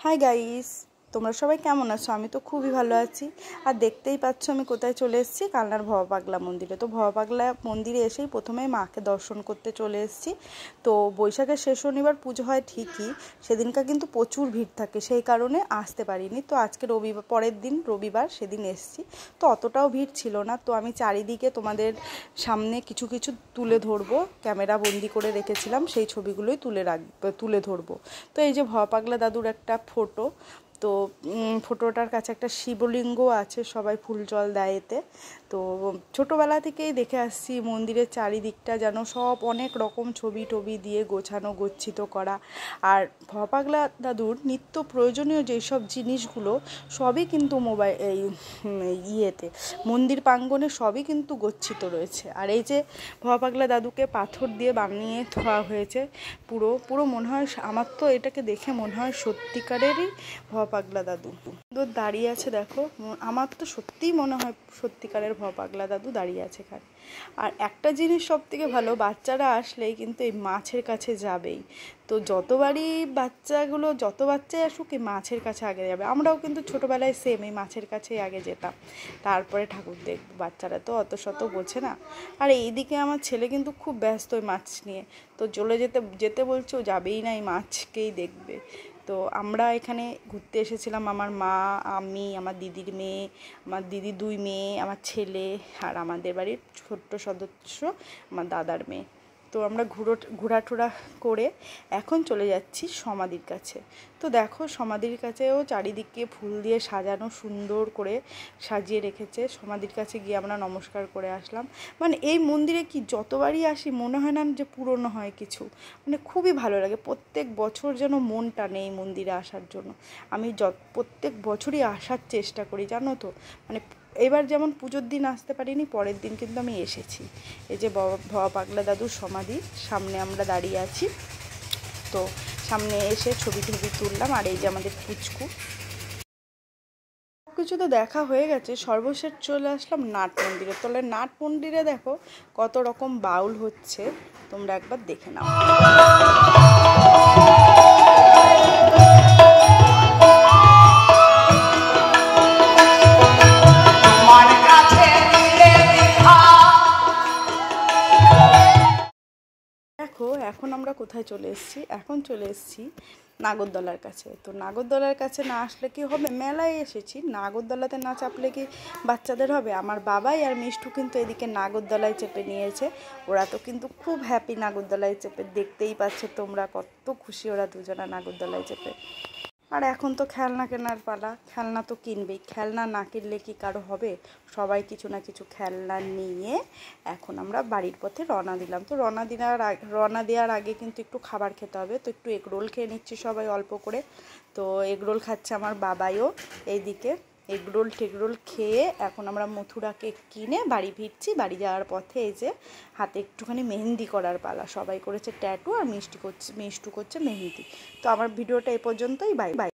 Hi guys. তোমরা সবাই কেমন আছো আমি তো খুবই ভালো আছি আর দেখতেই পাচ্ছ আমি কোথায় চলে এসেছি কালনার ভবা মন্দিরে তো ভবা মন্দিরে এসেই প্রথমে মাকে দর্শন করতে চলে এসেছি তো বৈশাখের শেষ শনিবার পুজো হয় ঠিকই সেদিনকার কিন্তু প্রচুর ভিড় থাকে সেই কারণে আসতে পারিনি তো আজকে রবিবার পরের দিন রবিবার সেদিন এসেছি তো অতটাও ভিড় ছিল না তো আমি চারিদিকে তোমাদের সামনে কিছু কিছু তুলে ধরবো ক্যামেরা বন্দি করে রেখেছিলাম সেই ছবিগুলোই তুলে রাখ তুলে ধরবো তো এই যে ভবা দাদুর একটা ফটো তো ফটোটার কাছে একটা শিবলিঙ্গ আছে সবাই ফুল জল দেয় এতে তো ছোটোবেলা থেকেই দেখে আসছি মন্দিরের চারিদিকটা যেন সব অনেক রকম ছবি টবি দিয়ে গোছানো গচ্ছিত করা আর ভপাগলা দাদুর নিত্য প্রয়োজনীয় যেসব জিনিসগুলো সবই কিন্তু মোবাইল এই ইয়েতে মন্দির প্রাঙ্গনে সবই কিন্তু গচ্ছিত রয়েছে আর এই যে ভপাগলা দাদুকে পাথর দিয়ে বানিয়ে থোয়া হয়েছে পুরো পুরো মনে হয় আমার তো এটাকে দেখে মনে হয় সত্যিকারেরই ভ পাগলা দাদু তো দাঁড়িয়ে আছে দেখো আমার তো সত্যিই মনে হয় সত্যিকারের ভ পাগলা দাদু দাঁড়িয়ে আছে এখানে আর একটা জিনিস সব থেকে ভালো বাচ্চারা আসলেই কিন্তু এই মাছের কাছে যাবেই তো যতবারই বাচ্চাগুলো যত বাচ্চাই আসুক এই মাছের কাছে আগে যাবে আমরাও কিন্তু ছোটোবেলায় সেম এই মাছের কাছেই আগে যেতাম তারপরে ঠাকুর দেখব বাচ্চারা তো অত শত বোঝে না আর এইদিকে আমার ছেলে কিন্তু খুব ব্যস্ত ওই মাছ নিয়ে তো চলে যেতে যেতে বলছে ও যাবেই না এই মাছকেই দেখবে তো আমরা এখানে ঘুরতে এসেছিলাম আমার মা আমি আমার দিদির মেয়ে আমার দিদি দুই মেয়ে আমার ছেলে আর আমাদের বাড়ির ছোট্ট সদস্য আমার দাদার মেয়ে তো আমরা ঘুরো ঘোরাটোরা করে এখন চলে যাচ্ছি সমাধির কাছে তো দেখো সমাধির কাছেও চারিদিকে ফুল দিয়ে সাজানো সুন্দর করে সাজিয়ে রেখেছে সমাধির কাছে গিয়ে আমরা নমস্কার করে আসলাম মানে এই মন্দিরে কি যতবারই আসি মনে হয় না যে পুরনো হয় কিছু মানে খুবই ভালো লাগে প্রত্যেক বছর যেন মন টানে এই মন্দিরে আসার জন্য আমি যত প্রত্যেক বছরই আসার চেষ্টা করি জানো তো মানে এবার যেমন পুজোর দিন আসতে পারিনি পরের দিন কিন্তু আমি এসেছি এই যে ভবা পাগলা দাদুর সমাধি সামনে আমরা দাঁড়িয়ে আছি তো সামনে এসে ছবি টবি তুললাম আর এই যে আমাদের পুচকু কিছু তো দেখা হয়ে গেছে সর্বশেষ চলে আসলাম নাট মন্দিরে তাহলে নাট মন্দিরে দেখো কত রকম বাউল হচ্ছে তোমরা একবার দেখে নাও দেখো এখন আমরা কোথায় চলে এসেছি এখন চলে এসেছি নাগরদলার কাছে তো নাগরদলার কাছে না আসলে কি হবে মেলায় এসেছি নাগরদলাতে না চাপলে কি বাচ্চাদের হবে আমার বাবাই আর মিষ্টু কিন্তু এদিকে নাগরদলায় চেপে নিয়েছে ওরা তো কিন্তু খুব হ্যাপি নাগরদলায় চেপে দেখতেই পাচ্ছে তোমরা কত খুশি ওরা দুজনা নাগরদলায় চেপে আর এখন তো খেলনা কেনার পালা খেলনা তো কিনবেই খেলনা না কিনলে কি কারো হবে সবাই কিছু না কিছু খেলনা নিয়ে এখন আমরা বাড়ির পথে রওনা দিলাম তো রওনা দেওয়ার রওনা দেওয়ার আগে কিন্তু একটু খাবার খেতে হবে তো একটু এগরোল খেয়ে নিচ্ছি সবাই অল্প করে তো এগরোল খাচ্ছে আমার বাবাইও এইদিকে এগরোল টেগরোল খেয়ে এখন আমরা মথুরা কেক কিনে বাড়ি ফিরছি বাড়ি যাওয়ার পথে এই যে হাতে একটুখানি মেহেন্দি করার পালা সবাই করেছে ট্যাটু আর মিষ্টি করছে মিষ্টু করছে মেহেন্দি তো আমার ভিডিওটা এ পর্যন্তই বাই বাই